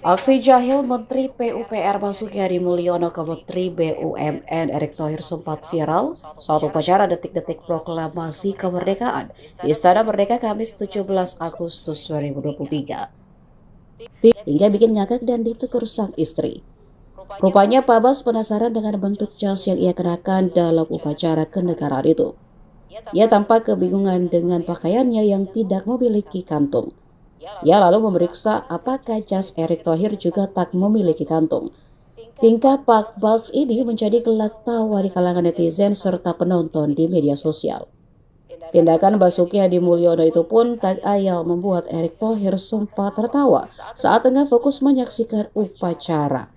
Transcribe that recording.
Aksi jahil Menteri PUPR Basuki Hadi Mulyono ke Menteri BUMN Erick Thohir sempat viral saat upacara detik-detik proklamasi kemerdekaan di Istana Merdeka Kamis 17 Agustus 2023. Hingga bikin ngakak dan ditegur sang istri. Rupanya Pak Bas penasaran dengan bentuk jas yang ia kenakan dalam upacara kenegaraan itu. Ia tampak kebingungan dengan pakaiannya yang tidak memiliki kantung. Ia ya, lalu memeriksa apakah jas Erick Thohir juga tak memiliki kantung. Tingkah Pak Bals ini menjadi gelak tawa di kalangan netizen serta penonton di media sosial. Tindakan Basuki Hadi Mulyono itu pun tak ayal membuat Erick Thohir sempat tertawa saat tengah fokus menyaksikan upacara.